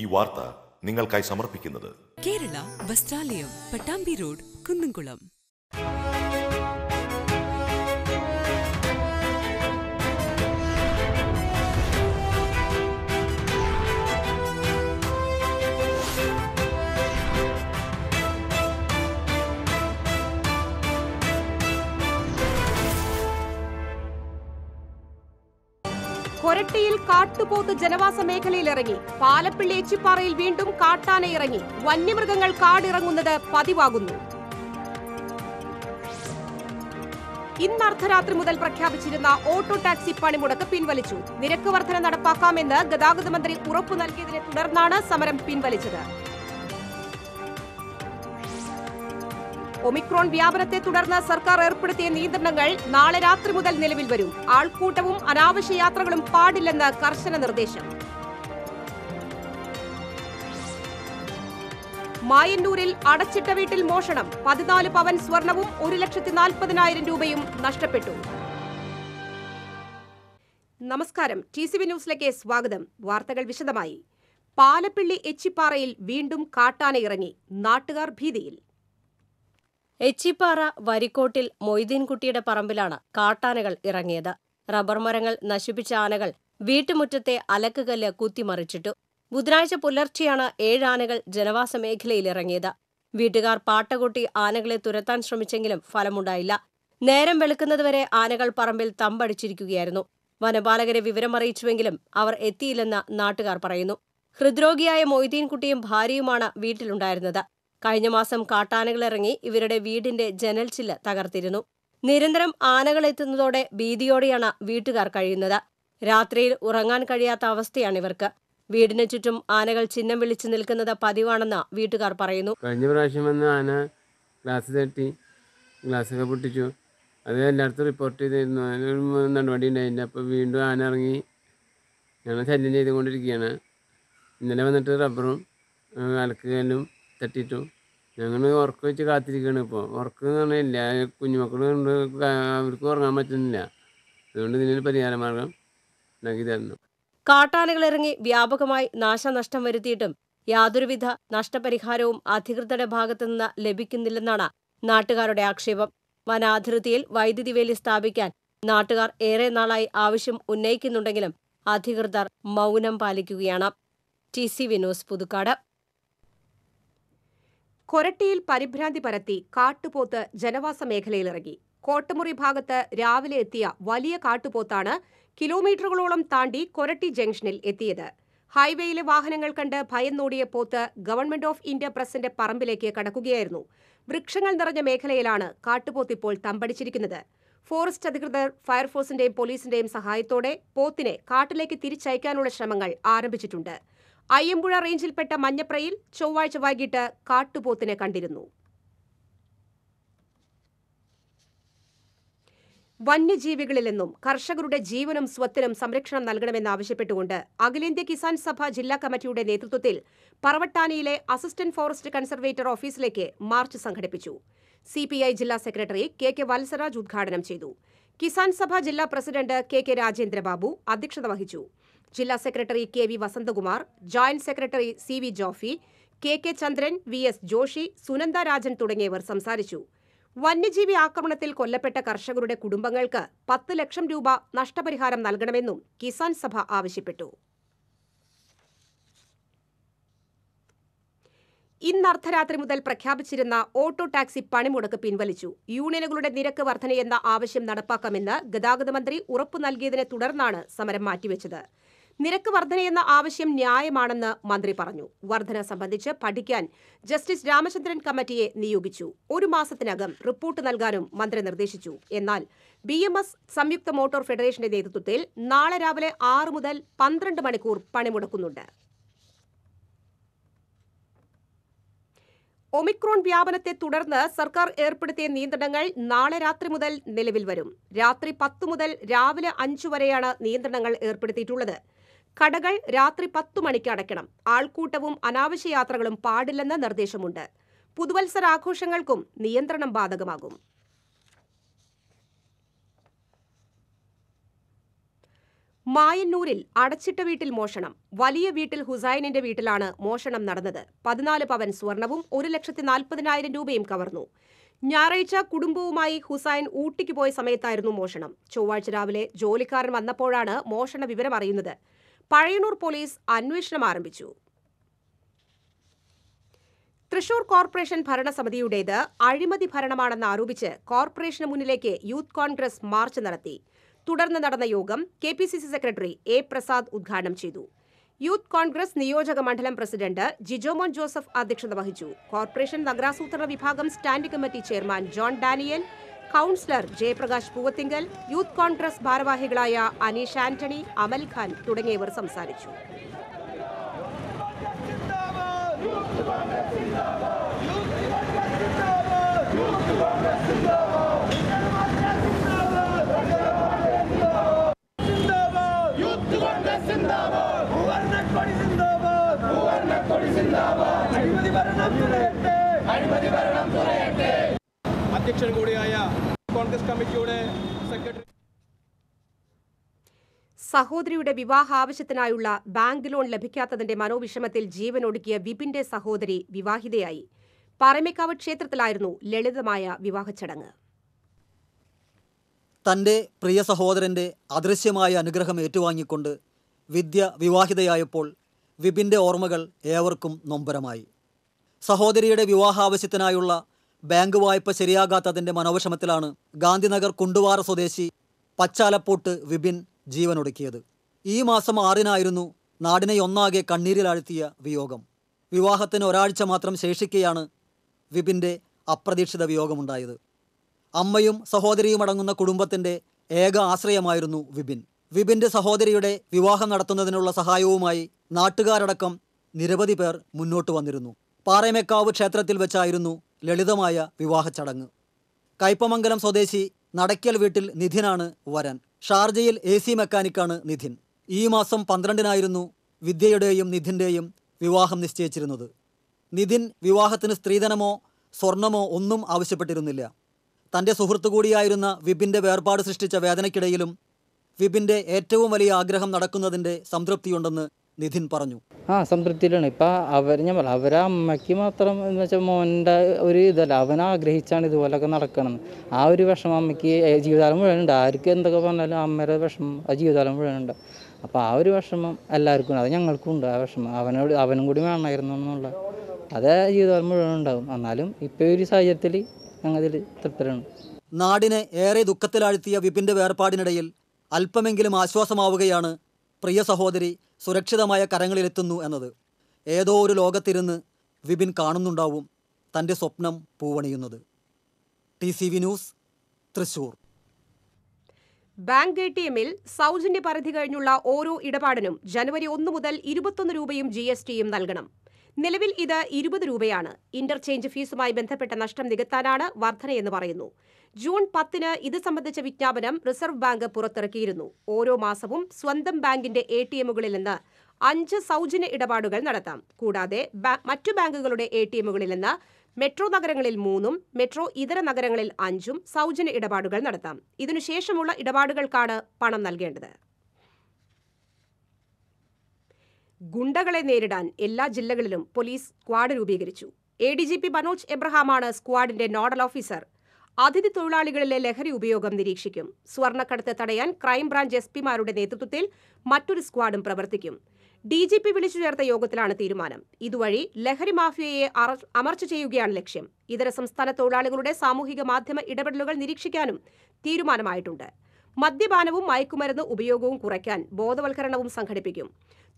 ഈ വാർത്ത നിങ്ങൾക്കായി സമർപ്പിക്കുന്നത് കേരള വസ്ത്രാലയം പട്ടാമ്പി റോഡ് കുന്നുംകുളം ഇരട്ടിയിൽ കാട്ടുപോത്ത് ജനവാസ മേഖലയിൽ ഇറങ്ങി പാലപ്പിള്ളി എച്ചിപ്പാറയിൽ വീണ്ടും കാട്ടാന ഇറങ്ങി വന്യമൃഗങ്ങൾ കാടിറങ്ങുന്നത് പതിവാകുന്നു ഇന്ന് അർദ്ധരാത്രി മുതൽ പ്രഖ്യാപിച്ചിരുന്ന ഓട്ടോ ടാക്സി പണിമുടക്ക് പിൻവലിച്ചു നിരക്ക് വർധന നടപ്പാക്കാമെന്ന് ഗതാഗത മന്ത്രി ഉറപ്പു നൽകിയതിനെ തുടർന്നാണ് സമരം പിൻവലിച്ചത് ഒമിക്രോൺ വ്യാപനത്തെ തുടർന്ന് സർക്കാർ ഏർപ്പെടുത്തിയ നിയന്ത്രണങ്ങൾ നാളെ രാത്രി മുതൽ നിലവിൽ വരും ആൾക്കൂട്ടവും അനാവശ്യ യാത്രകളും പാടില്ലെന്ന് കർശന നിർദ്ദേശം മായന്നൂരിൽ അടച്ചിട്ട വീട്ടിൽ മോഷണം പതിനാല് പവൻ സ്വർണവും ഒരു ലക്ഷത്തി നാൽപ്പതിനായിരം രൂപയും നഷ്ടപ്പെട്ടു നമസ്കാരം ടി സി വി ന്യൂസിലേക്ക് സ്വാഗതം വാർത്തകൾ വിശദമായി പാലപ്പിള്ളി എച്ചിപ്പാറയിൽ വീണ്ടും കാട്ടാന ഇറങ്ങി നാട്ടുകാർ ഭീതിയിൽ എച്ചിപ്പാറ വരിക്കോട്ടിൽ മൊയ്തീൻകുട്ടിയുടെ പറമ്പിലാണ് കാട്ടാനകൾ ഇറങ്ങിയത് റബ്ബർ മരങ്ങൾ നശിപ്പിച്ച ആനകൾ വീട്ടുമുറ്റത്തെ അലക്കുകല്ല് കുത്തിമറിച്ചിട്ടു ബുധനാഴ്ച പുലർച്ചെയാണ് ഏഴ് ആനകൾ ജനവാസ മേഖലയിലിറങ്ങിയത് വീട്ടുകാർ പാട്ടകൊട്ടി ആനകളെ തുരത്താൻ ശ്രമിച്ചെങ്കിലും ഫലമുണ്ടായില്ല നേരം വെളുക്കുന്നതുവരെ ആനകൾ പറമ്പിൽ തമ്പടിച്ചിരിക്കുകയായിരുന്നു വനപാലകരെ വിവരമറിയിച്ചുവെങ്കിലും അവർ എത്തിയില്ലെന്ന് നാട്ടുകാർ പറയുന്നു ഹൃദ്രോഗിയായ മൊയ്തീൻകുട്ടിയും ഭാര്യയുമാണ് വീട്ടിലുണ്ടായിരുന്നത് കഴിഞ്ഞ മാസം കാട്ടാനകളിറങ്ങി ഇവരുടെ വീടിന്റെ ജനൽ ചില്ല തകർത്തിരുന്നു നിരന്തരം ആനകൾ ഭീതിയോടെയാണ് വീട്ടുകാർ കഴിയുന്നത് രാത്രിയിൽ ഉറങ്ങാൻ കഴിയാത്ത അവസ്ഥയാണ് ഇവർക്ക് വീടിന് ചുറ്റും ആനകൾ ചിഹ്നം വിളിച്ചു നിൽക്കുന്നത് പതിവാണെന്ന് വീട്ടുകാർ പറയുന്നു കഴിഞ്ഞ പ്രാവശ്യം വന്ന ആന ഗ്ലാസ് തട്ടി ഗ്ലാസ്സൊക്കെ പൊട്ടിച്ചു അത് എല്ലായിടത്തും റിപ്പോർട്ട് ചെയ്തിരുന്നു അതിനൊരു നടപടി ഉണ്ടായിരുന്നു അപ്പോൾ വീണ്ടും ആന ഇറങ്ങി ഞങ്ങൾ ശല്യം ചെയ്തുകൊണ്ടിരിക്കുകയാണ് ഇന്നലെ വന്നിട്ട് റബ്ബറും അലക്കുകല്ലും തേർട്ടി ടു ഞങ്ങൾ ഉറക്കം വെച്ച് കാത്തിരിക്കുകയാണ് ഇപ്പോൾ ഉറക്കം എന്ന് പറഞ്ഞാൽ ഇല്ല കുഞ്ഞുമക്കൾ കൊണ്ട് അവർക്ക് ഉറങ്ങാൻ പറ്റുന്നില്ല അതുകൊണ്ട് ഇതിനൊരു പരിഹാര മാർഗം ഉണ്ടാക്കി തരണം കാട്ടാനകളിറങ്ങി വ്യാപകമായി നാശനഷ്ടം വരുത്തിയിട്ടും യാതൊരുവിധ നഷ്ടപരിഹാരവും അധികൃതരുടെ ഭാഗത്തു നിന്ന് ലഭിക്കുന്നില്ലെന്നാണ് നാട്ടുകാരുടെ ആക്ഷേപം വനാതിർത്തിയിൽ വൈദ്യുതി വേലി സ്ഥാപിക്കാൻ നാട്ടുകാർ ഏറെ നാളായി ആവശ്യം ഉന്നയിക്കുന്നുണ്ടെങ്കിലും അധികൃതർ മൗനം പാലിക്കുകയാണ് ടി സി വിനോസ് പുതുക്കാട് കൊരട്ടിയിൽ പരിഭ്രാന്തി പരത്തി കാട്ടുപോത്ത് ജനവാസ മേഖലയിലിറങ്ങി കോട്ടമുറി ഭാഗത്ത് രാവിലെ എത്തിയ വലിയ കാട്ടുപോത്താണ് കിലോമീറ്ററുകളോളം താണ്ടി കൊരട്ടി ജംഗ്ഷനിൽ എത്തിയത് ഹൈവേയിലെ വാഹനങ്ങൾ കണ്ട് ഭയന്നോടിയ പോത്ത് ഗവൺമെന്റ് ഓഫ് ഇന്ത്യ പ്രസിന്റെ പറമ്പിലേക്ക് കടക്കുകയായിരുന്നു വൃക്ഷങ്ങൾ നിറഞ്ഞ മേഖലയിലാണ് കാട്ടുപോത്ത് ഇപ്പോൾ തമ്പടിച്ചിരിക്കുന്നത് ഫോറസ്റ്റ് അധികൃതർ ഫയർഫോഴ്സിന്റെയും പോലീസിന്റെയും സഹായത്തോടെ പോത്തിനെ കാട്ടിലേക്ക് തിരിച്ചയക്കാനുള്ള ശ്രമങ്ങൾ ആരംഭിച്ചിട്ടുണ്ട് അയ്യമ്പുഴ റേഞ്ചിൽപ്പെട്ട മഞ്ഞപ്രയിൽ ചൊവ്വാഴ്ച വൈകിട്ട് കാട്ടുപോത്തിനെ കണ്ടിരുന്നു വന്യജീവികളിലെന്നും കർഷകരുടെ ജീവനും സ്വത്തിനും സംരക്ഷണം നൽകണമെന്നാവശ്യപ്പെട്ടുകൊണ്ട് അഖിലേന്ത്യാ കിസാൻ സഭ ജില്ലാ കമ്മിറ്റിയുടെ നേതൃത്വത്തിൽ പറവട്ടാനിയിലെ അസിസ്റ്റന്റ് ഫോറസ്റ്റ് കൺസർവേറ്റർ ഓഫീസിലേക്ക് മാർച്ച് സംഘടിപ്പിച്ചു സിപിഐ ജില്ലാ സെക്രട്ടറി കെ കെ വത്സരാജ് ഉദ്ഘാടനം ചെയ്തു കിസാൻ സഭ ജില്ലാ പ്രസിഡന്റ് കെ കെ രാജേന്ദ്രബാബു അധ്യക്ഷത വഹിച്ചു ജില്ലാ secretary K V Vasanthakumar joint secretary C V Jofi K K Chandran V S Joshi Sunanda Rajan തുടങ്ങിയവർ സംസാരിച്ചു വന്യജീവി ആക്രമണത്തിൽ കൊല്ലപ്പെട്ട കർഷകരുടെ കുടുംബങ്ങൾക്ക് പത്ത് ലക്ഷം രൂപ നഷ്ടപരിഹാരം നൽകണമെന്നും കിസാൻ സഭ ആവശ്യപ്പെട്ടു ഇന്ന് അർദ്ധരാത്രി മുതൽ പ്രഖ്യാപിച്ചിരുന്ന ഓട്ടോ ടാക്സി പണിമുടക്ക് പിൻവലിച്ചു യൂണിയനുകളുടെ നിരക്ക് വർധനയെന്ന ആവശ്യം നടപ്പാക്കാമെന്ന് ഗതാഗത മന്ത്രി ഉറപ്പു നൽകിയതിനെ തുടർന്നാണ് സമരം മാറ്റിവെച്ചത് നിരക്ക് വർധനയെന്ന ആവശ്യം ന്യായമാണെന്ന് മന്ത്രി പറഞ്ഞു വർധന സംബന്ധിച്ച് പഠിക്കാൻ ജസ്റ്റിസ് രാമചന്ദ്രൻ കമ്മിറ്റിയെ നിയോഗിച്ചു ഒരു മാസത്തിനകം റിപ്പോർട്ട് നൽകാനും മന്ത്രി നിർദ്ദേശിച്ചു എന്നാൽ ബി സംയുക്ത മോട്ടോർ ഫെഡറേഷന്റെ നേതൃത്വത്തിൽ നാളെ രാവിലെ ആറ് മുതൽ പന്ത്രണ്ട് മണിക്കൂർ പണിമുടക്കുന്നുണ്ട് ഒമിക്രോൺ വ്യാപനത്തെ തുടർന്ന് സർക്കാർ ഏർപ്പെടുത്തിയ നിയന്ത്രണങ്ങൾ നാളെ രാത്രി മുതൽ നിലവിൽ വരും രാത്രി പത്ത് മുതൽ രാവിലെ അഞ്ചു വരെയാണ് നിയന്ത്രണങ്ങൾ ഏർപ്പെടുത്തിയിട്ടുള്ളത് കടകൾ രാത്രി പത്തു മണിക്ക് അടയ്ക്കണം ആൾക്കൂട്ടവും അനാവശ്യ യാത്രകളും പാടില്ലെന്ന നിർദ്ദേശമുണ്ട് പുതുവത്സരാഘോഷങ്ങൾക്കും നിയന്ത്രണം ബാധകമാകും മായന്നൂരിൽ അടച്ചിട്ട വീട്ടിൽ മോഷണം വലിയ വീട്ടിൽ ഹുസൈനിന്റെ വീട്ടിലാണ് മോഷണം നടന്നത് പതിനാല് പവൻ സ്വർണവും ഒരു ലക്ഷത്തി നാൽപ്പതിനായിരം രൂപയും കവർന്നു ഞായറാഴ്ച കുടുംബവുമായി ഹുസൈൻ ഊട്ടിക്ക് പോയ സമയത്തായിരുന്നു മോഷണം ചൊവ്വാഴ്ച രാവിലെ ജോലിക്കാരൻ വന്നപ്പോഴാണ് മോഷണ വിവരം അറിയുന്നത് പഴയന്നൂർ പോലീസ് അന്വേഷണം ആരംഭിച്ചു തൃശൂർ കോർപ്പറേഷൻ ഭരണസമിതിയുടേത് അഴിമതി ഭരണമാണെന്ന് ആരോപിച്ച് കോർപ്പറേഷന് മുന്നിലേക്ക് യൂത്ത് കോൺഗ്രസ് മാർച്ച് നടത്തി തുടർന്ന് നടന്ന യോഗം K P C C secretary A Prasad ഉദ്ഘാടനം ചെയ്തു യൂത്ത് കോൺഗ്രസ് നിയോജക മണ്ഡലം പ്രസിഡന്റ് ജിജോമോൻ ജോസഫ് അധ്യക്ഷത വഹിച്ചു കോർപ്പറേഷൻ നഗരാസൂത്രണ വിഭാഗം standing committee chairman John Daniel councillor Jayaprakash Poovathingal Youth Congress ഭാരവാഹികളായ അനീഷ് ആന്റണി അമൽ ഖാൻ തുടങ്ങിയവർ സംസാരിച്ചു അധ്യക്ഷൻ കൂടിയായ കോൺഗ്രസ് കമ്മിറ്റിയുടെ സെക്രട്ടറി സഹോദരിയുടെ ആവശ്യത്തിനായുള്ള ബാങ്ക് ലോൺ ലഭിക്കാത്തതിന്റെ മനോവിഷമത്തിൽ ജീവനൊടുക്കിയ വിപിന്റെ സഹോദരി വിവാഹിതയായി പറമേക്കാവ് ക്ഷേത്രത്തിലായിരുന്നു ലളിതമായ വിവാഹ ചടങ്ങ് തൻ്റെ പ്രിയ സഹോദരൻ്റെ അദൃശ്യമായ അനുഗ്രഹം ഏറ്റുവാങ്ങിക്കൊണ്ട് വിദ്യ വിവാഹിതയായപ്പോൾ വിപിന്റെ ഓർമ്മകൾ ഏവർക്കും നൊമ്പരമായി സഹോദരിയുടെ ആവശ്യത്തിനായുള്ള ബാങ്ക് വായ്പ ശരിയാകാത്തതിൻ്റെ മനോവിഷമത്തിലാണ് ഗാന്ധിനഗർ കുണ്ടുവാറ സ്വദേശി പച്ചാലപ്പോട്ട് വിപിൻ ജീവനൊടുക്കിയത് ഈ മാസം ആറിനായിരുന്നു നാടിനെ ഒന്നാകെ കണ്ണീരിലാഴ്ത്തിയ വിയോഗം വിവാഹത്തിന് ഒരാഴ്ച മാത്രം ശേഷിക്കെയാണ് വിപിൻ്റെ അപ്രതീക്ഷിത വിയോഗമുണ്ടായത് അമ്മയും സഹോദരിയും അടങ്ങുന്ന കുടുംബത്തിൻ്റെ ഏക ആശ്രയമായിരുന്നു വിപിൻ വിപിൻ്റെ സഹോദരിയുടെ വിവാഹം നടത്തുന്നതിനുള്ള സഹായവുമായി നാട്ടുകാരടക്കം നിരവധി പേർ മുന്നോട്ട് വന്നിരുന്നു പാറമേക്കാവ് ക്ഷേത്രത്തിൽ വെച്ചായിരുന്നു ലളിതമായ വിവാഹ ചടങ്ങ് കയ്പമംഗലം സ്വദേശി നടക്കൽ വീട്ടിൽ നിധിനാണ് വരൻ ഷാർജയിൽ എ സി മെക്കാനിക്കാണ് നിധിൻ ഈ മാസം പന്ത്രണ്ടിനായിരുന്നു വിദ്യയുടെയും നിധിൻ്റെയും വിവാഹം നിശ്ചയിച്ചിരുന്നത് നിധിൻ വിവാഹത്തിന് സ്ത്രീധനമോ സ്വർണമോ ഒന്നും ആവശ്യപ്പെട്ടിരുന്നില്ല തൻ്റെ സുഹൃത്തു കൂടിയായിരുന്ന വിപിൻ്റെ വേർപാട് സൃഷ്ടിച്ച വേദനയ്ക്കിടയിലും വിപിൻ്റെ ഏറ്റവും വലിയ ആഗ്രഹം നടക്കുന്നതിൻ്റെ സംതൃപ്തിയുണ്ടെന്ന് നിധിൻ പറഞ്ഞു ആ സംതൃപ്തിയിലാണ് ഇപ്പൊ അവർ ഞാൻ പറയാം അമ്മയ്ക്ക് മാത്രം എന്ന് വെച്ചാൽ മോൻ്റെ ഒരു ഇതല്ല അവൻ ആഗ്രഹിച്ചാണ് ഇതുപോലൊക്കെ നടക്കണം ആ ഒരു വിഷമം അമ്മയ്ക്ക് ജീവിതകാലം മുഴുവനുണ്ട് ആർക്ക് എന്തൊക്കെ പറഞ്ഞാലും അമ്മയുടെ വിഷമം ആ ജീവിതകാലം മുഴുവനുണ്ട് അപ്പോൾ ആ ഒരു വിഷമം എല്ലാവർക്കും അത് ഞങ്ങൾക്കും ഉണ്ട് ആ വിഷമം അവനോട് അവനും കൂടി വേണമായിരുന്നു എന്നുള്ള അതേ ജീവിതകാലം മുഴുവൻ എന്നാലും ഇപ്പൊ ഒരു സാഹചര്യത്തിൽ ഞങ്ങളിതിൽ തൃപ്തരാണ് നാടിനെ ഏറെ ദുഃഖത്തിലാഴ്ത്തിയ വിപിൻ്റെ വേർപാടിനിടയിൽ അല്പമെങ്കിലും ആശ്വാസമാവുകയാണ് പ്രിയ സഹോദരി സുരക്ഷിതമായ കരങ്ങളിലെത്തുന്നു എന്നത് ഏതോ ഒരു ലോകത്തിരുന്ന് വിപിൻ കാണുന്നുണ്ടാവും തൻ്റെ സ്വപ്നം പൂവണിയുന്നത് T C V news Thrissur bank A T എമ്മിൽ സൗജന്യ പരിധി കഴിഞ്ഞുള്ള ഓരോ ഇടപാടിനും ജനുവരി ഒന്ന് മുതൽ ഇരുപത്തൊന്ന് രൂപയും ജി എസ് ടിയും നൽകണം നിലവിൽ ഇത് ഇരുപത് രൂപയാണ് ഇന്റർചേഞ്ച് ഫീസുമായി ബന്ധപ്പെട്ട നഷ്ടം നികത്താനാണ് വർധനയെന്ന് പറയുന്നു ജൂൺ പത്തിന് ഇത് സംബന്ധിച്ച വിജ്ഞാപനം റിസർവ് ബാങ്ക് പുറത്തിറക്കിയിരുന്നു ഓരോ മാസവും സ്വന്തം ബാങ്കിന്റെ എ ടി എമ്മുകളിൽ നിന്ന് അഞ്ച് സൗജന്യ ഇടപാടുകൾ നടത്താം കൂടാതെ മറ്റു ബാങ്കുകളുടെ എ ടി എമ്മുകളിൽ നിന്ന് മെട്രോ നഗരങ്ങളിൽ മൂന്നും മെട്രോ ഇതര നഗരങ്ങളിൽ അഞ്ചും സൗജന്യ ഇടപാടുകൾ നടത്താം ഇതിനുശേഷമുള്ള ഇടപാടുകൾക്കാണ് പണം നൽകേണ്ടത് ഗുണ്ടകളെ നേരിടാൻ എല്ലാ ജില്ലകളിലും പോലീസ് സ്ക്വാഡ് രൂപീകരിച്ചു A D G P Manoj എബ്രഹാമാണ് സ്ക്വാഡിന്റെ നോഡൽ ഓഫീസർ അതിഥി തൊഴിലാളികളിലെ ലഹരി ഉപയോഗം നിരീക്ഷിക്കും സ്വർണ്ണക്കടത്ത് തടയാൻ ക്രൈംബ്രാഞ്ച് എസ് പിമാരുടെ നേതൃത്വത്തിൽ മറ്റൊരു സ്ക്വാഡും പ്രവർത്തിക്കും ഡി ജി പി വിളിച്ചു ചേർത്ത യോഗത്തിലാണ് തീരുമാനം ഇതുവഴി ലഹരി മാഫിയയെ അമർച്ച ചെയ്യുകയാണ് ലക്ഷ്യം ഇതര സംസ്ഥാന തൊഴിലാളികളുടെ സാമൂഹിക മാധ്യമ ഇടപെടലുകൾ നിരീക്ഷിക്കാനും തീരുമാനമായിട്ടുണ്ട് മദ്യപാനവും മയക്കുമരുന്ന് ഉപയോഗവും കുറയ്ക്കാൻ ബോധവൽക്കരണവും സംഘടിപ്പിക്കും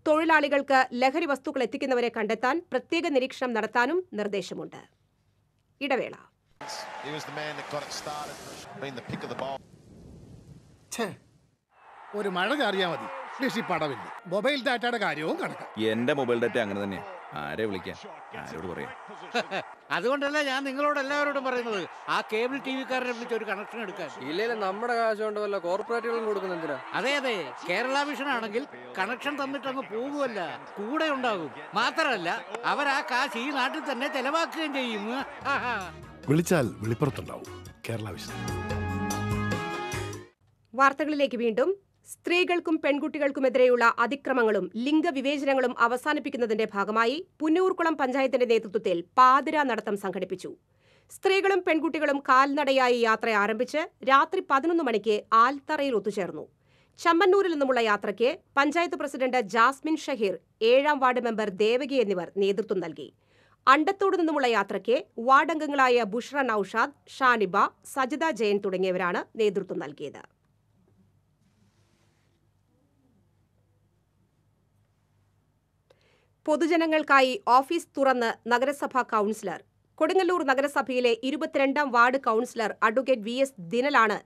തൊഴിലാളികൾക്ക് ലഹരി വസ്തുക്കൾ എത്തിക്കുന്നവരെ കണ്ടെത്താൻ പ്രത്യേക നിരീക്ഷണം നടത്താനും നിർദ്ദേശമുണ്ട് ഇടവേള ഒരു മഴ ചാറിയാ മതി ഋഷി പടവില്ല മൊബൈൽ ഡാറ്റയുടെ കാര്യവും കണക്കാം എന്റെ മൊബൈൽ ഡാറ്റ അങ്ങനെ തന്നെയാ ആരെ വിളിക്കാൻ ആരോട് പറയാം അതുകൊണ്ടല്ല ഞാൻ നിങ്ങളോട് എല്ലാവരോടും പറയുന്നത് ആ കേബിൾ ടി വിക്കാരനെ വിളിച്ച് ഒരു കണക്ഷൻ എടുക്കാൻ ഇല്ലേ നമ്മുടെ കാശ് കോർപ്പറേറ്റുകളും കൊടുക്കുന്ന എന്തിനാ അതെ അതെ കേരള വിഷൻ ആണെങ്കിൽ കണക്ഷൻ തന്നിട്ട് പോകുമല്ല കൂടെ ഉണ്ടാകും മാത്രമല്ല അവർ ആ കാശ് ഈ നാട്ടിൽ തന്നെ ചെലവാക്കുകയും ചെയ്യും വിളിച്ചാൽ വെളിപ്പുറത്തുണ്ടാവും കേരള വിഷൻ വാർത്തകളിലേക്ക് വീണ്ടും സ്ത്രീകൾക്കും പെൺകുട്ടികൾക്കുമെതിരെയുള്ള അതിക്രമങ്ങളും ലിംഗവിവേചനങ്ങളും അവസാനിപ്പിക്കുന്നതിന്റെ ഭാഗമായി പുന്നൂർക്കുളം പഞ്ചായത്തിന്റെ നേതൃത്വത്തിൽ പാതിര നടത്തം സംഘടിപ്പിച്ചു സ്ത്രീകളും പെൺകുട്ടികളും കാൽനടയായി യാത്ര ആരംഭിച്ച് രാത്രി പതിനൊന്ന് മണിക്ക് ആൽത്തറയിൽ ഒത്തുചേർന്നു ചമ്മന്നൂരിൽ നിന്നുമുള്ള യാത്രയ്ക്ക് പഞ്ചായത്ത് പ്രസിഡന്റ് ജാസ്മിൻ ഷഹീർ ഏഴാം വാർഡ് മെമ്പർ ദേവകി എന്നിവർ നേതൃത്വം നൽകി അണ്ടത്തോട് നിന്നുമുള്ള യാത്രയ്ക്ക് വാർഡംഗങ്ങളായ ബുഷ്ര നൌഷാദ് ഷാനിബ സജിത ജയൻ തുടങ്ങിയവരാണ് നേതൃത്വം നൽകിയത് പൊതുജനങ്ങൾക്കായി ഓഫീസ് തുറന്ന് നഗരസഭാ കൌൺസിലർ കൊടുങ്ങല്ലൂർ നഗരസഭയിലെ ഇരുപത്തിരണ്ടാം ward councillor advocate V S ദിനലാണ്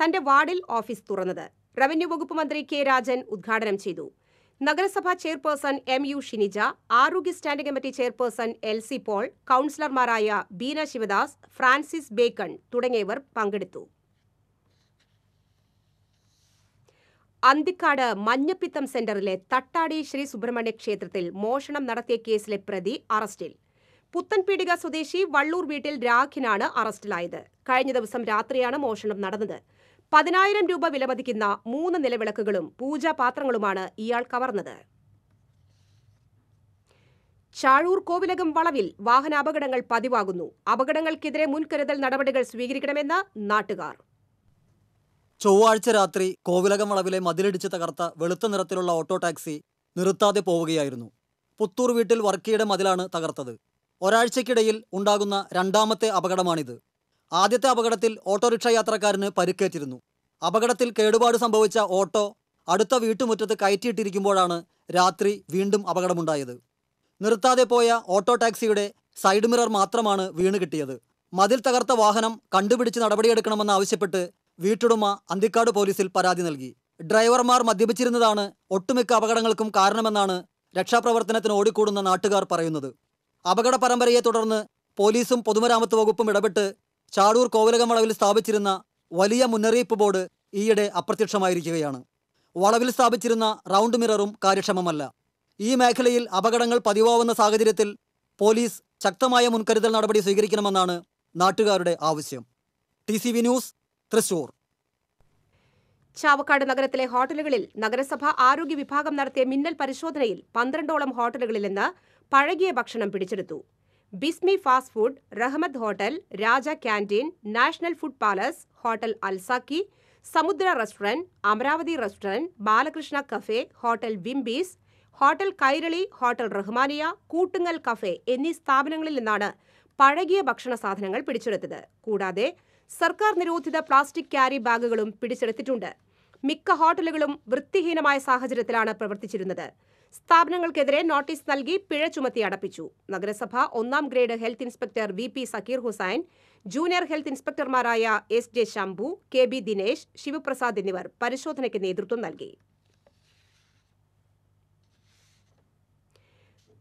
തന്റെ വാർഡിൽ ഓഫീസ് തുറന്നത് റവന്യൂ വകുപ്പ് മന്ത്രി കെ രാജൻ ഉദ്ഘാടനം ചെയ്തു നഗരസഭാ ചെയർപേഴ്സൺ എം യു ഷിനിജ ആരോഗ്യ standing committee chairperson L C Paul കൌൺസിലർമാരായ ബീന ശിവദാസ് ഫ്രാൻസിസ് ബേക്കൺ തുടങ്ങിയവർ പങ്കെടുത്തു അന്തിക്കാട് മഞ്ഞപ്പിത്തം സെന്ററിലെ തട്ടാടി ശ്രീ സുബ്രഹ്മണ്യ ക്ഷേത്രത്തിൽ മോഷണം നടത്തിയ കേസിലെ പ്രതി അറസ്റ്റിൽ പുത്തൻപീടിക സ്വദേശി വള്ളൂർ വീട്ടിൽ രാഖിനാണ് അറസ്റ്റിലായത് കഴിഞ്ഞ ദിവസം രാത്രിയാണ് മോഷണം നടന്നത് പതിനായിരം രൂപ വിലമതിക്കുന്ന മൂന്ന് നിലവിളക്കുകളും പൂജാപാത്രങ്ങളുമാണ് ഇയാൾ കവർന്നത് ചാഴൂർ കോവിലകം വളവിൽ വാഹനാപകടങ്ങൾ പതിവാകുന്നു അപകടങ്ങൾക്കെതിരെ മുൻകരുതൽ നടപടികൾ സ്വീകരിക്കണമെന്ന് നാട്ടുകാർ ചൊവ്വാഴ്ച രാത്രി കോവിലകം വളവിലെ മതിലിടിച്ച് തകർത്ത വെളുത്ത നിറത്തിലുള്ള ഓട്ടോ ടാക്സി നിർത്താതെ പോവുകയായിരുന്നു പുത്തൂർ വീട്ടിൽ വർക്കിയുടെ മതിലാണ് തകർത്തത് ഒരാഴ്ചക്കിടയിൽ ഉണ്ടാകുന്ന രണ്ടാമത്തെ അപകടമാണിത് ആദ്യത്തെ അപകടത്തിൽ ഓട്ടോറിക്ഷ യാത്രക്കാരന് പരുക്കേറ്റിരുന്നു അപകടത്തിൽ കേടുപാട് സംഭവിച്ച ഓട്ടോ അടുത്ത വീട്ടുമുറ്റത്ത് കയറ്റിയിട്ടിരിക്കുമ്പോഴാണ് രാത്രി വീണ്ടും അപകടമുണ്ടായത് നിർത്താതെ പോയ ഓട്ടോ ടാക്സിയുടെ സൈഡ് മിറർ മാത്രമാണ് വീണ് കിട്ടിയത് മതിൽ തകർത്ത വാഹനം കണ്ടുപിടിച്ച് നടപടിയെടുക്കണമെന്ന് ആവശ്യപ്പെട്ട് വീട്ടുടമ അന്തിക്കാട് പോലീസിൽ പരാതി നൽകി ഡ്രൈവർമാർ മദ്യപിച്ചിരുന്നതാണ് ഒട്ടുമിക്ക അപകടങ്ങൾക്കും കാരണമെന്നാണ് രക്ഷാപ്രവർത്തനത്തിന് ഓടിക്കൂടുന്ന നാട്ടുകാർ പറയുന്നത് അപകട പരമ്പരയെ തുടർന്ന് പോലീസും പൊതുമരാമത്ത് വകുപ്പും ഇടപെട്ട് ചാടൂർ കോവലകമളവിൽ സ്ഥാപിച്ചിരുന്ന വലിയ മുന്നറിയിപ്പ് ബോർഡ് ഈയിടെ അപ്രത്യക്ഷമായിരിക്കുകയാണ് വളവിൽ സ്ഥാപിച്ചിരുന്ന റൗണ്ട് മിററും കാര്യക്ഷമമല്ല ഈ മേഖലയിൽ അപകടങ്ങൾ പതിവാവുന്ന സാഹചര്യത്തിൽ പോലീസ് ശക്തമായ മുൻകരുതൽ നടപടി സ്വീകരിക്കണമെന്നാണ് നാട്ടുകാരുടെ ആവശ്യം ടി ന്യൂസ് തൃശൂർ ചാവക്കാട് നഗരത്തിലെ ഹോട്ടലുകളിൽ നഗരസഭ ആരോഗ്യ വിഭാഗം നടത്തിയ മിന്നൽ പരിശോധനയിൽ പന്ത്രണ്ടോളം ഹോട്ടലുകളിൽ നിന്ന് പഴകിയ ഭക്ഷണം പിടിച്ചെടുത്തു Bismi fast food Rahmad hotel Raja canteen national food palace hotel Alsaki Samudra restaurant Amaravathi restaurant Balakrishna cafe hotel Vimbees hotel Kairali hotel Rahmania Koottungal cafe എന്നീ സ്ഥാപനങ്ങളിൽ നിന്നാണ് പഴകിയ ഭക്ഷണ സാധനങ്ങൾ പിടിച്ചെടുത്തത് കൂടാതെ സർക്കാർ നിരോധിത പ്ലാസ്റ്റിക് ക്യാരി ബാഗുകളും പിടിച്ചെടുത്തിട്ടുണ്ട് മിക്ക ഹോട്ടലുകളും വൃത്തിഹീനമായ സാഹചര്യത്തിലാണ് പ്രവർത്തിച്ചിരുന്നത് സ്ഥാപനങ്ങൾക്കെതിരെ നോട്ടീസ് നൽകി പിഴ ചുമത്തി അടപ്പിച്ചു നഗരസഭ ഒന്നാം grade health inspector V P Sakkeer Hussain junior health ഇൻസ്പെക്ടർമാരായ S J Shambhu K B Dinesh Sivaprasad എന്നിവർ പരിശോധനയ്ക്ക് നേതൃത്വം നൽകി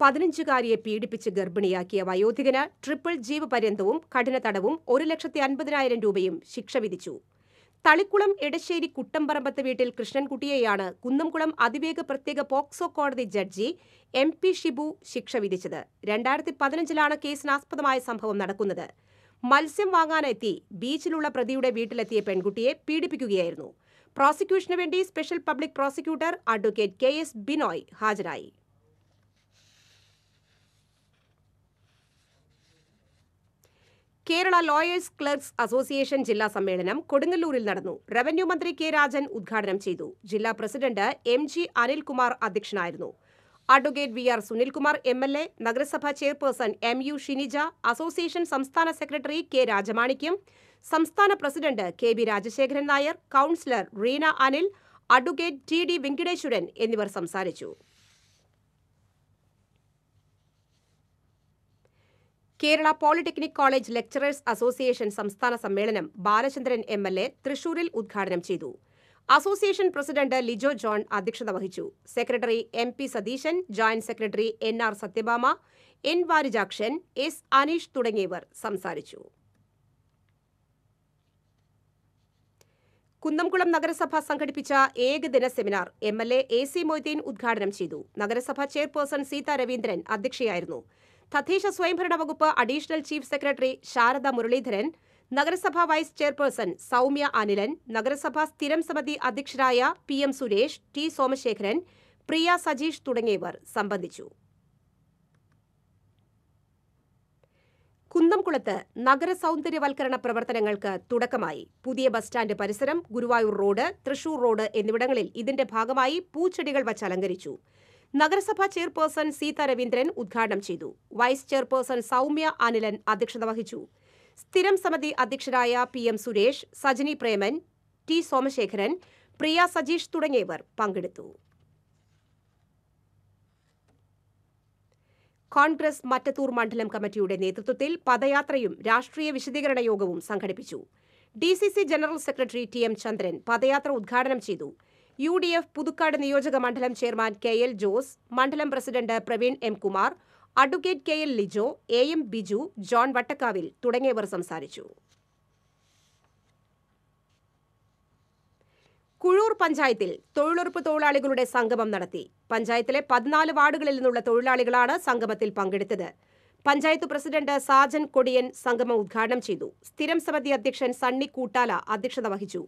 പതിനഞ്ചുകാരിയെ പീഡിപ്പിച്ച് ഗർഭിണിയാക്കിയ വയോധികന് ട്രിപ്പിൾ ജീവ് പര്യന്തവും കഠിന തടവും ഒരു ലക്ഷത്തി അൻപതിനായിരം രൂപയും ശിക്ഷ വിധിച്ചു തളിക്കുളം എടശ്ശേരി കുട്ടമ്പറമ്പത്ത് വീട്ടിൽ കൃഷ്ണൻകുട്ടിയെയാണ് കുന്നംകുളം അതിവേഗ പ്രത്യേക പോക്സോ കോടതി ജഡ്ജി എം പി ഷിബു ശിക്ഷ വിധിച്ചത് രണ്ടായിരത്തി പതിനഞ്ചിലാണ് കേസിനാസ്പദമായ സംഭവം നടക്കുന്നത് മത്സ്യം വാങ്ങാനെത്തി ബീച്ചിലുള്ള പ്രതിയുടെ വീട്ടിലെത്തിയ പെൺകുട്ടിയെ പീഡിപ്പിക്കുകയായിരുന്നു പ്രോസിക്യൂഷന് വേണ്ടി special public prosecutor advocate K S Binoy ഹാജരായി കേരള ലോയേഴ്സ് ക്ലർക്സ് അസോസിയേഷൻ ജില്ലാ സമ്മേളനം കൊടുങ്ങല്ലൂരിൽ നടന്നു റവന്യൂ മന്ത്രി കെ രാജൻ ഉദ്ഘാടനം ചെയ്തു ജില്ലാ പ്രസിഡന്റ് എം ജി അനിൽകുമാർ അധ്യക്ഷനായിരുന്നു advocate V R Sunilkumar M L A നഗരസഭാ chairperson M U Shinija association സംസ്ഥാന സെക്രട്ടറി കെ രാജമാണിക്യം സംസ്ഥാന president K B Rajasekharan Nair councillor Reena Anil advocate T D Venkiteswaran എന്നിവർ സംസാരിച്ചു Kerala polytechnic college lecturers association സംസ്ഥാന സമ്മേളനം ബാലചന്ദ്രൻ എം എൽ എ തൃശൂരിൽ ഉദ്ഘാടനം ചെയ്തു അസോസിയേഷൻ പ്രസിഡന്റ് ലിജോ ജോൺ അധ്യക്ഷത വഹിച്ചു secretary M P Satheesan joint secretary N R Sathyabhama N Varijakshan S Aneesh തുടങ്ങിയവർ സംസാരിച്ചു കുന്നംകുളം നഗരസഭ സംഘടിപ്പിച്ച ഏകദിന seminar M L A A C Moideen ഉദ്ഘാടനം ചെയ്തു നഗരസഭ ചെയർപേഴ്സൺ സീതാ രവീന്ദ്രൻ അധ്യക്ഷയായിരുന്നു തദ്ദേശ സ്വയംഭരണ വകുപ്പ് additional chief secretary Sarada Muraleedharan നഗരസഭാ വൈസ് ചെയർപേഴ്സൺ സൗമ്യ അനിലൻ നഗരസഭാ സ്ഥിരം സമിതി അധ്യക്ഷരായ P M Suresh T Somasekharan Priya Sajeesh തുടങ്ങിയവർ സംബന്ധിച്ചു കുന്നംകുളത്ത് നഗര സൗന്ദര്യവൽക്കരണ പ്രവർത്തനങ്ങൾക്ക് തുടക്കമായി പുതിയ ബസ് സ്റ്റാൻഡ് പരിസരം ഗുരുവായൂർ റോഡ് തൃശൂർ റോഡ് എന്നിവിടങ്ങളിൽ ഇതിന്റെ ഭാഗമായി പൂച്ചെടികൾ വച്ച് അലങ്കരിച്ചു നഗരസഭാ ചെയർപേഴ്സൺ സീത രവീന്ദ്രൻ ഉദ്ഘാടനം ചെയ്തു വൈസ് ചെയർപേഴ്സൺ സൗമ്യ അനിലൻ അധ്യക്ഷത വഹിച്ചു സ്ഥിരം സമിതി അധ്യക്ഷരായ P M Suresh Sajani Preman T Somasekharan Priya Sajeesh തുടങ്ങിയവർ പങ്കെടുത്തു കോൺഗ്രസ് മറ്റത്തൂർ മണ്ഡലം കമ്മിറ്റിയുടെ നേതൃത്വത്തിൽ പദയാത്രയും രാഷ്ട്രീയ വിശദീകരണ യോഗവും സംഘടിപ്പിച്ചു D C C general secretary T M Chandran പദയാത്ര ഉദ്ഘാടനം ചെയ്തു യു ഡി എഫ് പുതുക്കാട് നിയോജക മണ്ഡലം ചെയർമാൻ കെ എൽ ജോസ് മണ്ഡലം president Praveen M Kumar advocate K L Lijo A M Biju John Vattakkavil തുടങ്ങിയവർ സംസാരിച്ചു കുഴൂർ പഞ്ചായത്തിൽ തൊഴിലുറപ്പ് തൊഴിലാളികളുടെ സംഗമം നടത്തി പഞ്ചായത്തിലെ പതിനാല് വാർഡുകളിൽ നിന്നുള്ള തൊഴിലാളികളാണ് സംഗമത്തിൽ പങ്കെടുത്തത് പഞ്ചായത്ത് പ്രസിഡന്റ് സാജൻ കൊടിയൻ സംഗമം ഉദ്ഘാടനം ചെയ്തു സ്ഥിരം സമിതി അധ്യക്ഷൻ സണ്ണി കൂട്ടാല അധ്യക്ഷത വഹിച്ചു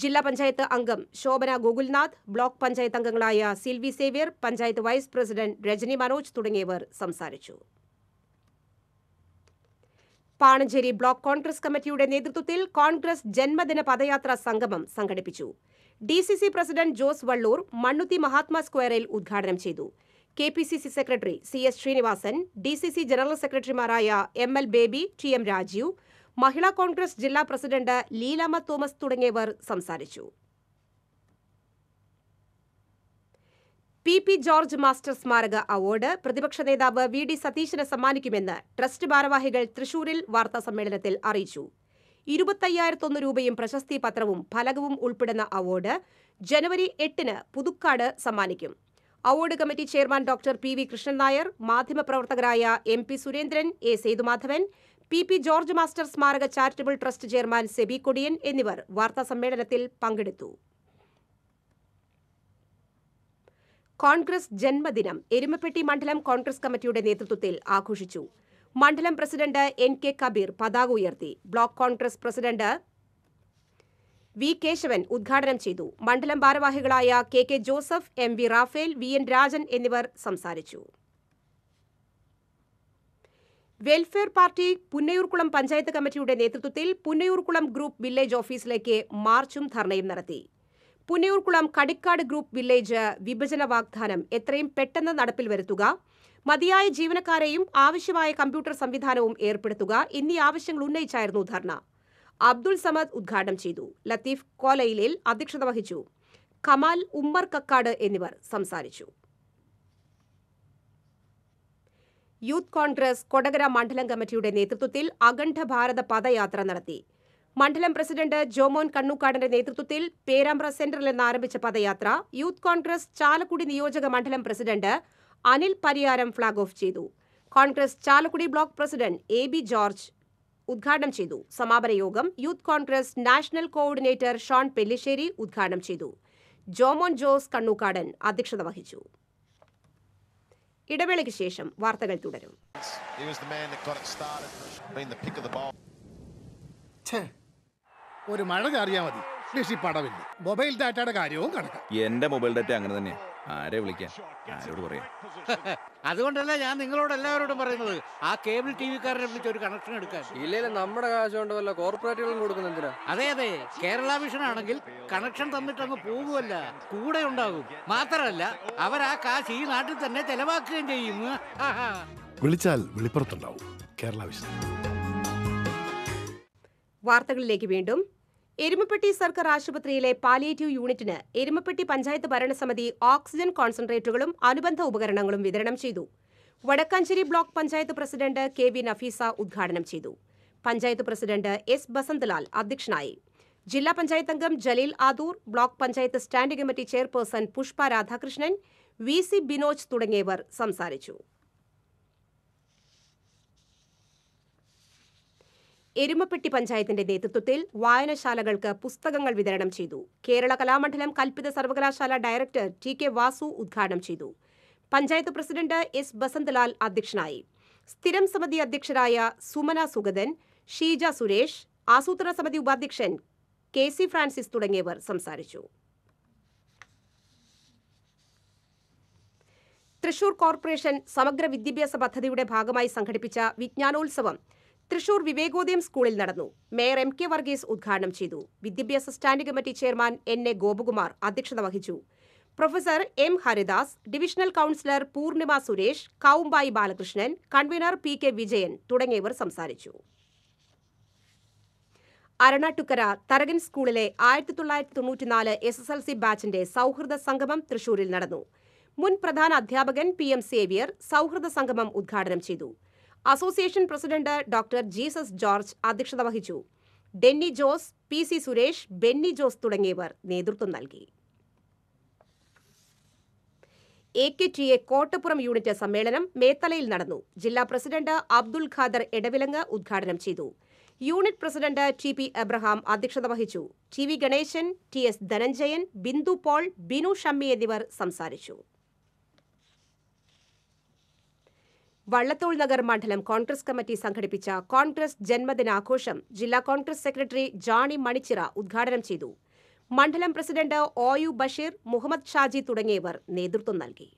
ജില്ലാ പഞ്ചായത്ത് അംഗം ശോഭന ഗോകുൽനാഥ് ബ്ലോക്ക് പഞ്ചായത്ത് അംഗങ്ങളായ സിൽവി സേവ്യർ പഞ്ചായത്ത് വൈസ് പ്രസിഡന്റ് രജനി മനോജ് തുടങ്ങിയവർ സംസാരിച്ചു പാണഞ്ചേരി ബ്ലോക്ക് കോൺഗ്രസ് കമ്മിറ്റിയുടെ നേതൃത്വത്തിൽ കോൺഗ്രസ് ജന്മദിന പദയാത്ര സംഗമം സംഘടിപ്പിച്ചു D C C president Jose Vallur Mannuthy Mahatma സ്ക്വയറിൽ ഉദ്ഘാടനം ചെയ്തു K P C C secretary C S Srinivasan D C C general സെക്രട്ടറിമാരായ M L Baby T M Rajeev Mahila Congress ജില്ലാ പ്രസിഡന്റ് ലീലാമ തോമസ് തുടങ്ങിയവർ സംസാരിച്ചു പി പി ജോർജ് മാസ്റ്റർ സ്മാരക അവാർഡ് പ്രതിപക്ഷ നേതാവ് വി ഡി സതീശന് സമ്മാനിക്കുമെന്ന് ട്രസ്റ്റ് ഭാരവാഹികൾ തൃശൂരിൽ വാർത്താ സമ്മേളനത്തിൽ അറിയിച്ചു ഇരുപത്തയ്യായിരത്തൊന്ന് രൂപയും പ്രശസ്തി പത്രവും ഫലകവും ഉൾപ്പെടുന്ന അവാർഡ് ജനുവരി എട്ടിന് പുതുക്കാട് സമ്മാനിക്കും award committee chairman doctor P V Krishnan Nair മാധ്യമപ്രവർത്തകരായ M P Surendran A Sethumadhavan P P George master സ്മാരക charitable trust chairman Sebi Kodiyan എന്നിവർ വാർത്താ സമ്മേളനത്തിൽ പങ്കെടുത്തു കോൺഗ്രസ് ജന്മദിനം എരുമപ്പെട്ടി മണ്ഡലം കോൺഗ്രസ് കമ്മിറ്റിയുടെ നേതൃത്വത്തിൽ ആഘോഷിച്ചു മണ്ഡലം പ്രസിഡന്റ് എൻ കെ കബീർ പതാക ഉയർത്തി block Congress president V Kesavan ഉദ്ഘാടനം ചെയ്തു മണ്ഡലം ഭാരവാഹികളായ K K Joseph M V Raphael V N Rajan എന്നിവർ സംസാരിച്ചു വെൽഫെയർ പാർട്ടി പുന്നയൂർക്കുളം പഞ്ചായത്ത് കമ്മിറ്റിയുടെ നേതൃത്വത്തിൽ പുന്നയൂർക്കുളം ഗ്രൂപ്പ് വില്ലേജ് ഓഫീസിലേക്ക് മാർച്ചും ധർണയും നടത്തി പുന്നയൂർക്കുളം കടിക്കാട് ഗ്രൂപ്പ് വില്ലേജ് വിഭജന വാഗ്ദാനം എത്രയും പെട്ടെന്ന് നടപ്പിൽ വരുത്തുക മതിയായ ജീവനക്കാരെയും ആവശ്യമായ കമ്പ്യൂട്ടർ സംവിധാനവും ഏർപ്പെടുത്തുക എന്നീ ആവശ്യങ്ങൾ ഉന്നയിച്ചായിരുന്നു ധർണ അബ്ദുൾ സമദ് ഉദ്ഘാടനം ചെയ്തു ലത്തീഫ് കോലയിലിൽ അധ്യക്ഷത വഹിച്ചു കമാൽ ഉമ്മർ കക്കാട് എന്നിവർ സംസാരിച്ചു യൂത്ത് കോൺഗ്രസ് കൊടകര മണ്ഡലം കമ്മിറ്റിയുടെ നേതൃത്വത്തിൽ അഖണ്ഡ ഭാരത പദയാത്ര നടത്തി മണ്ഡലം പ്രസിഡന്റ് ജോമോൻ കണ്ണൂക്കാടന്റെ നേതൃത്വത്തിൽ പേരാമ്പ്ര സെന്ററിൽ നിന്ന് ആരംഭിച്ച പദയാത്ര യൂത്ത് കോൺഗ്രസ് ചാലക്കുടി നിയോജക മണ്ഡലം president Anil Pariyaram flag off ചെയ്തു Congress Chalakudy block president A B George ഉദ്ഘാടനം ചെയ്തു സമാപന യോഗം യൂത്ത് കോൺഗ്രസ് നാഷണൽ കോർഡിനേറ്റർ ഷോൺ പെല്ലിശ്ശേരി ഉദ്ഘാടനം ചെയ്തു ജോമോൻ ജോസ് കണ്ണൂക്കാടൻ അധ്യക്ഷത വഹിച്ചു ഇടവേളയ്ക്ക് ശേഷം വാർത്തകൾ തുടരും ഒരു മഴ ചാറിയാ മതി മൊബൈൽ ഡാറ്റയുടെ കാര്യവും കണക്കാം എന്റെ മൊബൈൽ ഡാറ്റ അങ്ങനെ തന്നെയാണ് ആരെ വിളിക്കാൻ ആരോട് പറയാം അതുകൊണ്ടല്ല ഞാൻ നിങ്ങളോട് എല്ലാവരോടും പറയുന്നത് ആ കേബിൾ ടി വിക്കാരനെ വിളിച്ച് ഒരു കണക്ഷൻ എടുക്കാൻ ഇല്ല നമ്മുടെ കാശ് കൊണ്ട് വല്ല കോർപ്പറേറ്റുകളും എന്തിനാ അതെ അതെ കേരള വിഷൻ ആണെങ്കിൽ കണക്ഷൻ തന്നിട്ട് അങ്ങ് പോകുമല്ല കൂടെ ഉണ്ടാകും മാത്രമല്ല അവർ ആ കാശ് ഈ നാട്ടിൽ തന്നെ ചെലവാക്കുകയും ചെയ്യും വിളിച്ചാൽ വെളിപ്പുറത്തുണ്ടാവും കേരള വിഷൻ വാർത്തകളിലേക്ക് വീണ്ടും എരുമപ്പെട്ടി സർക്കാർ ആശുപത്രിയിലെ പാലിയേറ്റീവ് യൂണിറ്റിന് എരുമപ്പെട്ടി പഞ്ചായത്ത് ഭരണസമിതി ഓക്സിജൻ കോൺസെൻട്രേറ്ററുകളും അനുബന്ധ ഉപകരണങ്ങളും വിതരണം ചെയ്തു Vadakkanchery block panchayat president K V Nafeesa ഉദ്ഘാടനം ചെയ്തു പഞ്ചായത്ത് പ്രസിഡന്റ് എസ് ബസന്തലാൽ അധ്യക്ഷനായി ജില്ലാ പഞ്ചായത്ത് അംഗം Jaleel Adoor block panchayat standing committee chairperson Pushpa Radhakrishnan V C Binoj തുടങ്ങിയവർ സംസാരിച്ചു എരുമപ്പെട്ടി പഞ്ചായത്തിന്റെ നേതൃത്വത്തിൽ വായനശാലകൾക്ക് പുസ്തകങ്ങൾ വിതരണം ചെയ്തു കേരള കലാമണ്ഡലം കൽപ്പിത സർവകലാശാല ഡയറക്ടർ ടി കെ വാസു ഉദ്ഘാടനം ചെയ്തു പഞ്ചായത്ത് പ്രസിഡന്റ് എസ് ബസന്തലാൽ അധ്യക്ഷനായി സ്ഥിരം സമിതി അധ്യക്ഷരായ സുമന സുഗതൻ ഷീജ സുരേഷ് ആസൂത്രണ സമിതി ഉപാധ്യക്ഷൻ കെ സി ഫ്രാൻസിസ് തുടങ്ങിയവർ സംസാരിച്ചു തൃശൂർ കോർപ്പറേഷൻ സമഗ്ര വിദ്യാഭ്യാസ പദ്ധതിയുടെ ഭാഗമായി സംഘടിപ്പിച്ച വിജ്ഞാനോത്സവം തൃശൂർ വിവേകോദയം സ്കൂളിൽ നടന്നു മേയർ എം കെ വർഗീസ് ഉദ്ഘാടനം ചെയ്തു വിദ്യാഭ്യാസ standing committee chairman N A Gopakumar അധ്യക്ഷത വഹിച്ചു professor M Haridas divisional councillor Poornima Suresh കൗമ്പായി Balakrishnan convener P K Vijayan തുടങ്ങിയവർ സംസാരിച്ചു അരണാട്ടുക്കര തരകൻ സ്കൂളിലെ ആയിരത്തി തൊള്ളായിരത്തി തൊണ്ണൂറ്റിനാല് എസ് എസ് എൽ സി ബാച്ചിന്റെ സൗഹൃദ സംഗമം തൃശൂരിൽ നടന്നു മുൻ പ്രധാന അധ്യാപകൻ പി എം സേവിയർ സൗഹൃദ സംഗമം ഉദ്ഘാടനം ചെയ്തു association president doctor Jesus George അധ്യക്ഷത വഹിച്ചു ഡെന്നി ജോസ് പി സി സുരേഷ് ബെന്നി ജോസ് തുടങ്ങിയവർ നേതൃത്വം നൽകി A K T A Kottappuram unit സമ്മേളനം മേത്തലയിൽ നടന്നു ജില്ലാ പ്രസിഡന്റ് അബ്ദുൽ ഖാദർ എടവിലങ്ങ് ഉദ്ഘാടനം ചെയ്തു unit president T P Abraham അധ്യക്ഷത വഹിച്ചു T V Ganesan T S Dhananjayan Bindu Paul Binu Shammi എന്നിവർ സംസാരിച്ചു വള്ളത്തോൾ നഗർ മണ്ഡലം കോൺഗ്രസ് കമ്മിറ്റി സംഘടിപ്പിച്ച കോൺഗ്രസ് ജന്മദിനാഘോഷം ജില്ലാ കോൺഗ്രസ് സെക്രട്ടറി ജാണി മണിച്ചിറ ഉദ്ഘാടനം ചെയ്തു മണ്ഡലം president O U Basheer Muhammad Shaji തുടങ്ങിയവർ നേതൃത്വം നൽകി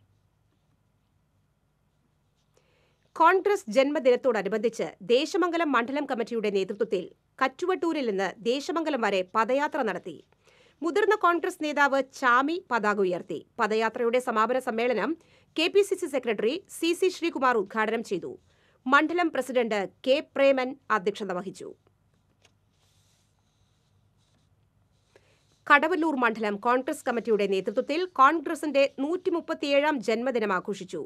കോൺഗ്രസ് ജന്മദിനത്തോടനുബന്ധിച്ച് ദേശമംഗലം മണ്ഡലം കമ്മിറ്റിയുടെ നേതൃത്വത്തിൽ കറ്റുവട്ടൂരിൽ നിന്ന് ദേശമംഗലം വരെ പദയാത്ര നടത്തി മുതിർന്ന കോൺഗ്രസ് നേതാവ് ചാമി പതാക ഉയർത്തി പദയാത്രയുടെ സമാപന സമ്മേളനം K P C C secretary C C Sreekumar ഉദ്ഘാടനം ചെയ്തു മണ്ഡലം പ്രസിഡന്റ് കെ പ്രേമൻ അധ്യക്ഷത വഹിച്ചു കടവല്ലൂർ മണ്ഡലം കോൺഗ്രസ് കമ്മിറ്റിയുടെ നേതൃത്വത്തിൽ കോൺഗ്രസിന്റെ നൂറ്റി ജന്മദിനം ആഘോഷിച്ചു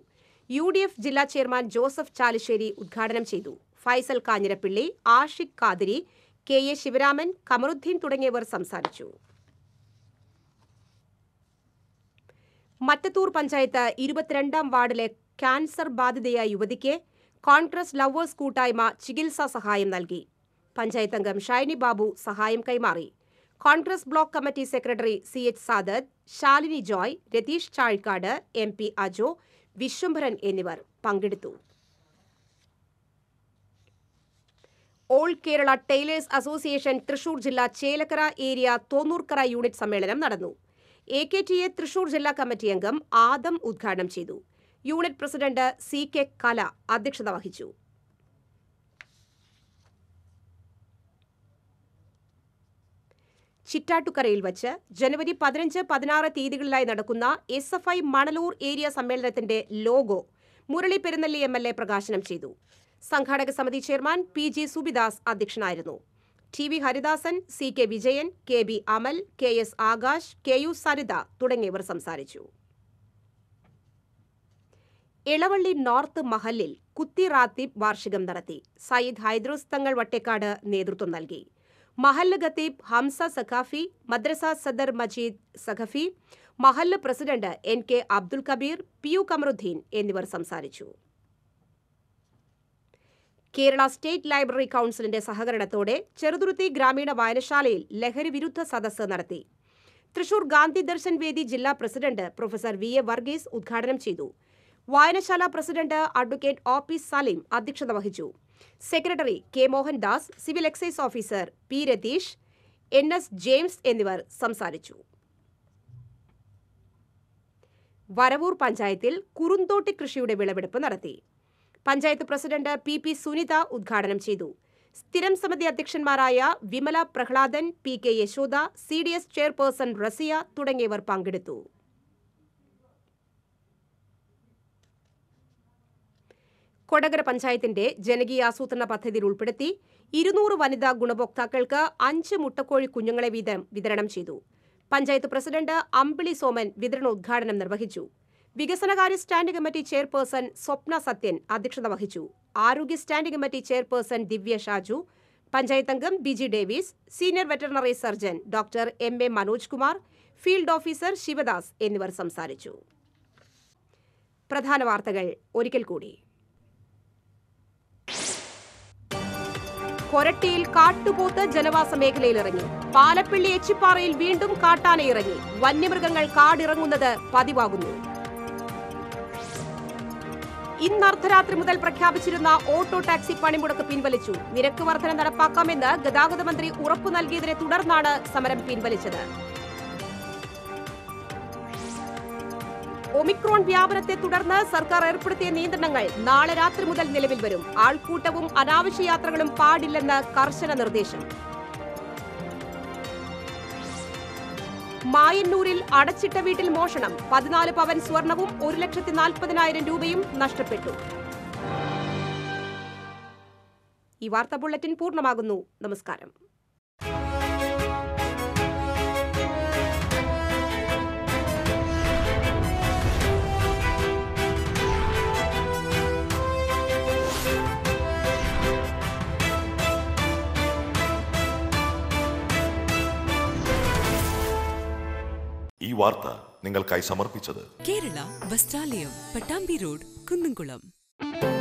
യു ഡി എഫ് ജില്ലാ ചെയർമാൻ ജോസഫ് ചാലിശ്ശേരി ഉദ്ഘാടനം ചെയ്തു ഫൈസൽ കാഞ്ഞിരപ്പിള്ളി ആഷിഖ് കാതിരി കെ എ ശിവരാമൻ കമറുദ്ദീൻ തുടങ്ങിയവർ സംസാരിച്ചു മറ്റത്തൂർ പഞ്ചായത്ത് ഇരുപത്തിരണ്ടാം വാർഡിലെ ക്യാൻസർ ബാധിതയായ യുവതിക്ക് കോൺഗ്രസ് ലവേഴ്സ് കൂട്ടായ്മ ചികിത്സാ സഹായം നൽകി പഞ്ചായത്ത് അംഗം ഷൈനി ബാബു സഹായം കൈമാറി Congress block committee secretary C H Sadath Shalini Joy Ratheesh Chazhikkad M P Ajo Viswambharan എന്നിവർ പങ്കെടുത്തു all Kerala tailors association Thrissur ജില്ലാ ചേലക്കര ഏരിയ തോന്നൂർക്കര യൂണിറ്റ് സമ്മേളനം നടന്നു A K T A Thrissur ജില്ലാ കമ്മിറ്റി അംഗം ആദം ഉദ്ഘാടനം ചെയ്തു യൂണിറ്റ് പ്രസിഡന്റ് സി കെ കല അധ്യക്ഷത വഹിച്ചു ചിറ്റാട്ടുകരയിൽ വച്ച് ജനുവരി പതിനഞ്ച് പതിനാറ് തീയതികളിലായി നടക്കുന്ന S F I Manalur area സമ്മേളനത്തിന്റെ logo Murali Perunnelli M L A പ്രകാശനം ചെയ്തു സംഘാടക സമിതി ചെയർമാൻ പി ജി സുബിദാസ് അധ്യക്ഷനായിരുന്നു T V Haridasan C K Vijayan K B Amal K S Akash K U Saritha തുടങ്ങിയവർ സംസാരിച്ചു ഇളവള്ളി നോർത്ത് മഹലിൽ കുത്തി റാത്തീബ് വാർഷികം നടത്തി സയ്യിദ് ഹൈദ്രോസ് തങ്ങൾ വട്ടേക്കാട് നേതൃത്വം നൽകി മഹല്ല് ഖത്തീബ് ഹംസ സഖാഫി മദ്രസ സദർ മജീദ് സഖഫി മഹല്ല് president N K Abdul Kabeer P U Kamaruddin എന്നിവർ സംസാരിച്ചു കേരള സ്റ്റേറ്റ് ലൈബ്രറി കൗൺസിലിന്റെ സഹകരണത്തോടെ ചെറുതുരുത്തി ഗ്രാമീണ വായനശാലയിൽ ലഹരി വിരുദ്ധ സദസ്സ് നടത്തി തൃശൂർ ഗാന്ധി ദർശൻ വേദി ജില്ലാ president professor V A Varghese ഉദ്ഘാടനം ചെയ്തു വായനശാല president advocate O P Saleem അധ്യക്ഷത വഹിച്ചു secretary K Mohandas civil excise officer P Ratheesh N S James എന്നിവർ സംസാരിച്ചു വരവൂർ പഞ്ചായത്തിൽ കുറുന്തോട്ടി കൃഷിയുടെ വിളവെടുപ്പ് നടത്തി panchayat president P P Sunitha ഉദ്ഘാടനം ചെയ്തു സ്ഥിരം സമിതി അധ്യക്ഷന്മാരായ Vimala Prahladan P K Yashoda C D S chairperson Rasiya തുടങ്ങിയവർ പങ്കെടുത്തു കൊടകര പഞ്ചായത്തിന്റെ ജനകീയ ആസൂത്രണ പദ്ധതിയിൽ ഉൾപ്പെടുത്തി ഇരുന്നൂറ് വനിതാ ഗുണഭോക്താക്കൾക്ക് അഞ്ച് മുട്ടക്കോഴി കുഞ്ഞുങ്ങളെ വീതം വിതരണം ചെയ്തു പഞ്ചായത്ത് പ്രസിഡന്റ് അമ്പിളി സോമൻ വിതരണോദ്ഘാടനം നിർവഹിച്ചു വികസനകാര്യ stand committee chairperson Swapna Sathyan അധ്യക്ഷത വഹിച്ചു ആരോഗ്യ stand committee chairperson Divya Shaju panchayat അംഗം Biji Davis senior veterinary surgeon doctor M A Manoj Kumar field officer Sivadas എന്നിവർ സംസാരിച്ചു പ്രധാന വാർത്തകൾ ഒരിക്കൽ കൂടി കൊരട്ടിയിൽ കാട്ടുപോത്ത് ജനവാസ മേഖലയിലിറങ്ങി പാലപ്പിള്ളി എച്ചിപ്പാറയിൽ വീണ്ടും കാട്ടാനയിറങ്ങി വന്യമൃഗങ്ങൾ കാടിറങ്ങുന്നത് പതിവാകുന്നു ഇന്ന് അർദ്ധരാത്രി മുതൽ പ്രഖ്യാപിച്ചിരുന്ന ഓട്ടോ ടാക്സി പണിമുടക്ക് പിൻവലിച്ചു നിരക്ക് വർധന നടപ്പാക്കാമെന്ന് ഗതാഗത മന്ത്രി ഉറപ്പു നൽകിയതിനെ തുടർന്നാണ് സമരം പിൻവലിച്ചത് ഒമിക്രോൺ വ്യാപനത്തെ തുടർന്ന് സർക്കാർ ഏർപ്പെടുത്തിയ നിയന്ത്രണങ്ങൾ നാളെ രാത്രി മുതൽ നിലവിൽ വരും ആൾക്കൂട്ടവും അനാവശ്യ യാത്രകളും പാടില്ലെന്ന് കർശന നിർദ്ദേശം മായന്നൂരിൽ അടച്ചിട്ട വീട്ടിൽ മോഷണം പതിനാല് പവൻ സ്വർണവും ഒരു ലക്ഷത്തി നാൽപ്പതിനായിരം രൂപയും നഷ്ടപ്പെട്ടു ഈ വാർത്താ ബുള്ളറ്റിൻ പൂർണ്ണമാകുന്നു നമസ്കാരം വാർത്ത നിങ്ങൾക്കായി സമർപ്പിച്ചത് കേരള വസ്ത്രാലയം പട്ടാമ്പി റോഡ് കുന്നുംകുളം